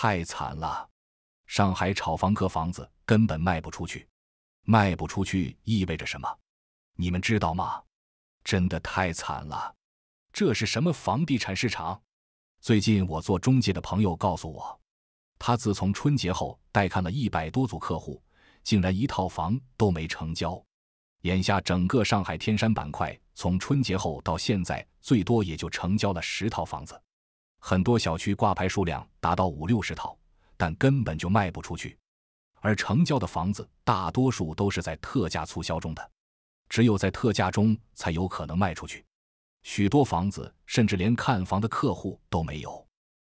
太惨了，上海炒房客房子根本卖不出去，卖不出去意味着什么？你们知道吗？真的太惨了，这是什么房地产市场？最近我做中介的朋友告诉我，他自从春节后带看了一百多组客户，竟然一套房都没成交。眼下整个上海天山板块，从春节后到现在，最多也就成交了十套房子。很多小区挂牌数量达到五六十套，但根本就卖不出去。而成交的房子大多数都是在特价促销中的，只有在特价中才有可能卖出去。许多房子甚至连看房的客户都没有。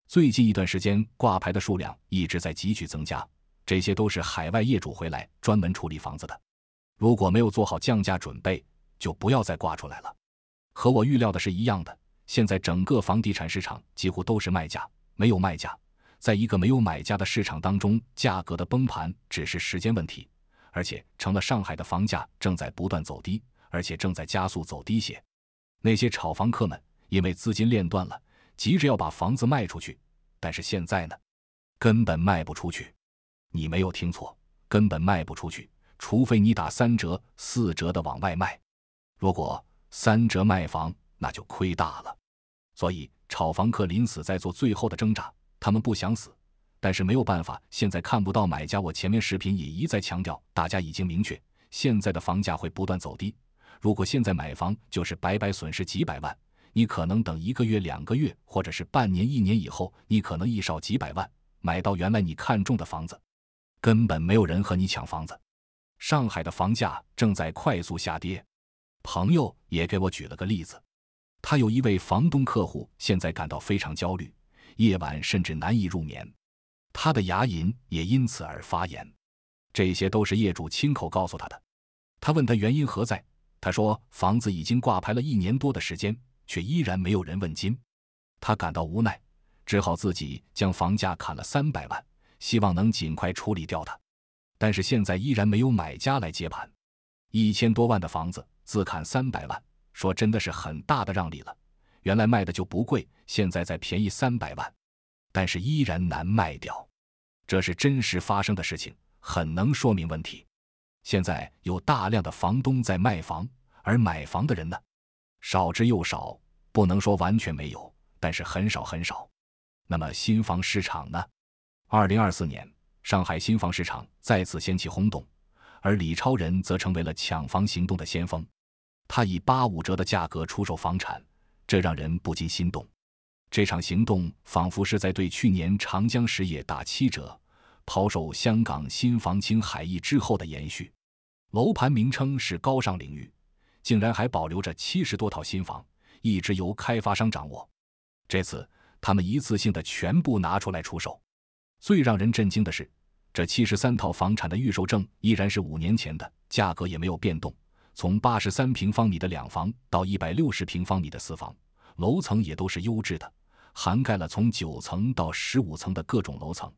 最近一段时间，挂牌的数量一直在急剧增加，这些都是海外业主回来专门处理房子的。如果没有做好降价准备，就不要再挂出来了。和我预料的是一样的。现在整个房地产市场几乎都是卖价，没有卖价，在一个没有买家的市场当中，价格的崩盘只是时间问题，而且成了上海的房价正在不断走低，而且正在加速走低些。那些炒房客们因为资金链断了，急着要把房子卖出去，但是现在呢，根本卖不出去。你没有听错，根本卖不出去，除非你打三折、四折的往外卖。如果三折卖房，那就亏大了。所以，炒房客临死在做最后的挣扎，他们不想死，但是没有办法。现在看不到买家，我前面视频也一再强调，大家已经明确，现在的房价会不断走低。如果现在买房，就是白白损失几百万。你可能等一个月、两个月，或者是半年、一年以后，你可能一少几百万，买到原来你看中的房子。根本没有人和你抢房子。上海的房价正在快速下跌。朋友也给我举了个例子。他有一位房东客户，现在感到非常焦虑，夜晚甚至难以入眠，他的牙龈也因此而发炎，这些都是业主亲口告诉他的。他问他原因何在，他说房子已经挂牌了一年多的时间，却依然没有人问津，他感到无奈，只好自己将房价砍了三百万，希望能尽快处理掉它，但是现在依然没有买家来接盘，一千多万的房子自砍三百万。说真的是很大的让利了，原来卖的就不贵，现在再便宜三百万，但是依然难卖掉。这是真实发生的事情，很能说明问题。现在有大量的房东在卖房，而买房的人呢，少之又少，不能说完全没有，但是很少很少。那么新房市场呢？二零二四年，上海新房市场再次掀起轰动，而李超人则成为了抢房行动的先锋。他以八五折的价格出售房产，这让人不禁心动。这场行动仿佛是在对去年长江实业打七折抛售香港新房青海逸之后的延续。楼盘名称是高尚领域，竟然还保留着七十多套新房，一直由开发商掌握。这次他们一次性的全部拿出来出售。最让人震惊的是，这七十三套房产的预售证依然是五年前的价格，也没有变动。从八十三平方米的两房到一百六十平方米的四房，楼层也都是优质的，涵盖了从九层到十五层的各种楼层。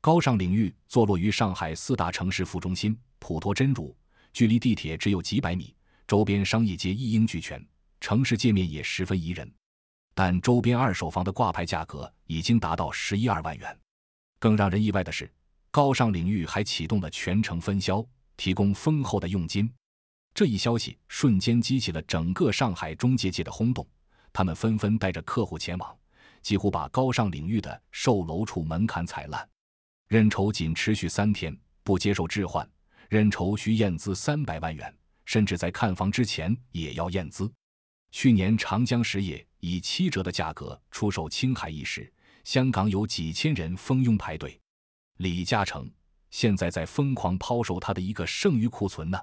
高尚领域坐落于上海四大城市副中心普陀真如，距离地铁只有几百米，周边商业街一应俱全，城市界面也十分宜人。但周边二手房的挂牌价格已经达到十一二万元。更让人意外的是，高尚领域还启动了全程分销，提供丰厚的佣金。这一消息瞬间激起了整个上海中介界的轰动，他们纷纷带着客户前往，几乎把高尚领域的售楼处门槛踩烂。认筹仅持续三天，不接受置换，认筹需验资三百万元，甚至在看房之前也要验资。去年长江实业以七折的价格出售青海一时，香港有几千人蜂拥排队。李嘉诚现在在疯狂抛售他的一个剩余库存呢。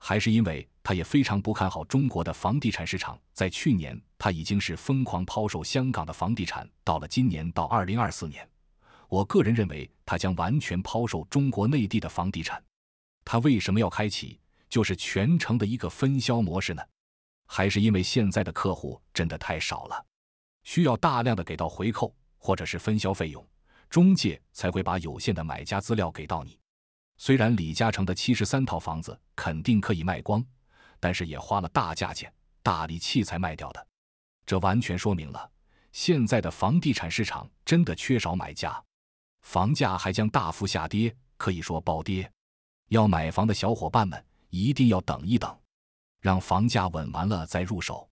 还是因为他也非常不看好中国的房地产市场，在去年他已经是疯狂抛售香港的房地产，到了今年到二零二四年，我个人认为他将完全抛售中国内地的房地产。他为什么要开启，就是全程的一个分销模式呢？还是因为现在的客户真的太少了，需要大量的给到回扣或者是分销费用，中介才会把有限的买家资料给到你。虽然李嘉诚的七十三套房子肯定可以卖光，但是也花了大价钱、大力气才卖掉的，这完全说明了现在的房地产市场真的缺少买家，房价还将大幅下跌，可以说暴跌。要买房的小伙伴们一定要等一等，让房价稳完了再入手，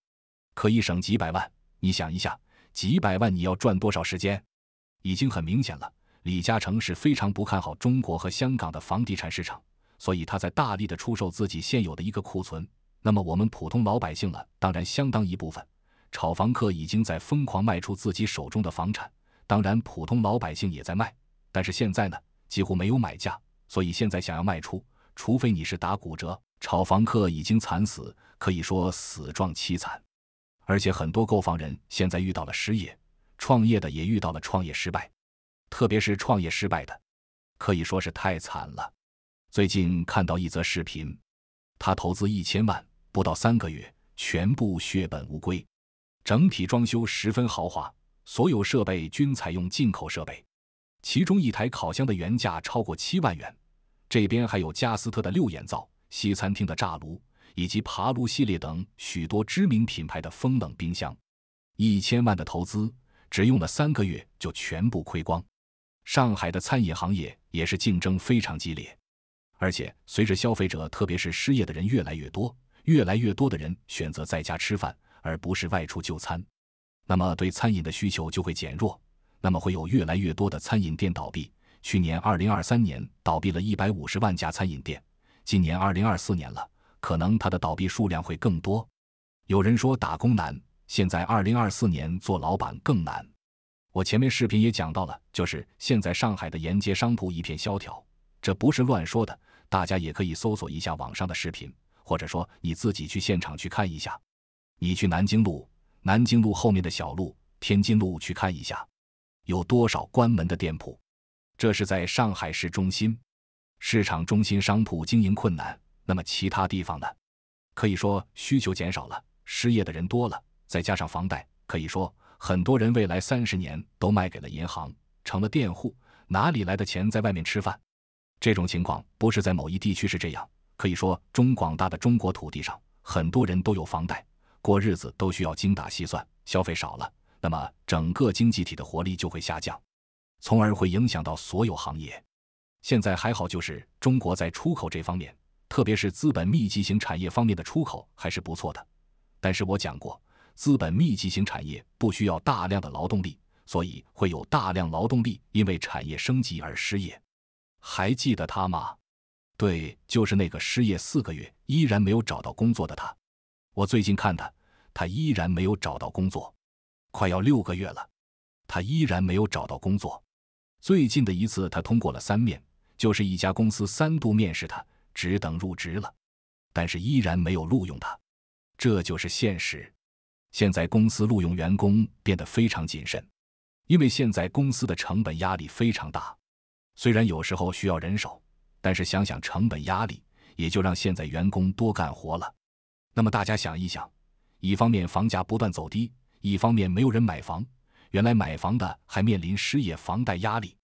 可以省几百万。你想一下，几百万你要赚多少时间？已经很明显了。李嘉诚是非常不看好中国和香港的房地产市场，所以他在大力的出售自己现有的一个库存。那么我们普通老百姓呢，当然相当一部分炒房客已经在疯狂卖出自己手中的房产，当然普通老百姓也在卖。但是现在呢，几乎没有买家，所以现在想要卖出，除非你是打骨折。炒房客已经惨死，可以说死状凄惨，而且很多购房人现在遇到了失业，创业的也遇到了创业失败。特别是创业失败的，可以说是太惨了。最近看到一则视频，他投资一千万，不到三个月全部血本无归。整体装修十分豪华，所有设备均采用进口设备，其中一台烤箱的原价超过七万元。这边还有加斯特的六眼灶、西餐厅的炸炉以及爬炉系列等许多知名品牌的风冷冰箱。一千万的投资，只用了三个月就全部亏光。上海的餐饮行业也是竞争非常激烈，而且随着消费者，特别是失业的人越来越多，越来越多的人选择在家吃饭而不是外出就餐，那么对餐饮的需求就会减弱，那么会有越来越多的餐饮店倒闭。去年二零二三年倒闭了一百五十万家餐饮店，今年二零二四年了，可能它的倒闭数量会更多。有人说打工难，现在二零二四年做老板更难。我前面视频也讲到了，就是现在上海的沿街商铺一片萧条，这不是乱说的。大家也可以搜索一下网上的视频，或者说你自己去现场去看一下。你去南京路、南京路后面的小路、天津路去看一下，有多少关门的店铺？这是在上海市中心，市场中心商铺经营困难。那么其他地方呢？可以说需求减少了，失业的人多了，再加上房贷，可以说。很多人未来三十年都卖给了银行，成了佃户，哪里来的钱在外面吃饭？这种情况不是在某一地区是这样，可以说中广大的中国土地上，很多人都有房贷，过日子都需要精打细算，消费少了，那么整个经济体的活力就会下降，从而会影响到所有行业。现在还好，就是中国在出口这方面，特别是资本密集型产业方面的出口还是不错的。但是我讲过。资本密集型产业不需要大量的劳动力，所以会有大量劳动力因为产业升级而失业。还记得他吗？对，就是那个失业四个月依然没有找到工作的他。我最近看他，他依然没有找到工作，快要六个月了，他依然没有找到工作。最近的一次，他通过了三面，就是一家公司三度面试他，只等入职了，但是依然没有录用他。这就是现实。现在公司录用员工变得非常谨慎，因为现在公司的成本压力非常大。虽然有时候需要人手，但是想想成本压力，也就让现在员工多干活了。那么大家想一想，一方面房价不断走低，一方面没有人买房，原来买房的还面临失业、房贷压力，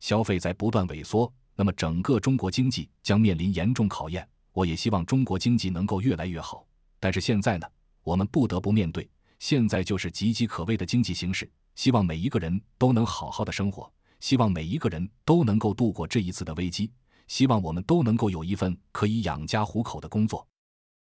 消费在不断萎缩，那么整个中国经济将面临严重考验。我也希望中国经济能够越来越好，但是现在呢？我们不得不面对，现在就是岌岌可危的经济形势。希望每一个人都能好好的生活，希望每一个人都能够度过这一次的危机，希望我们都能够有一份可以养家糊口的工作。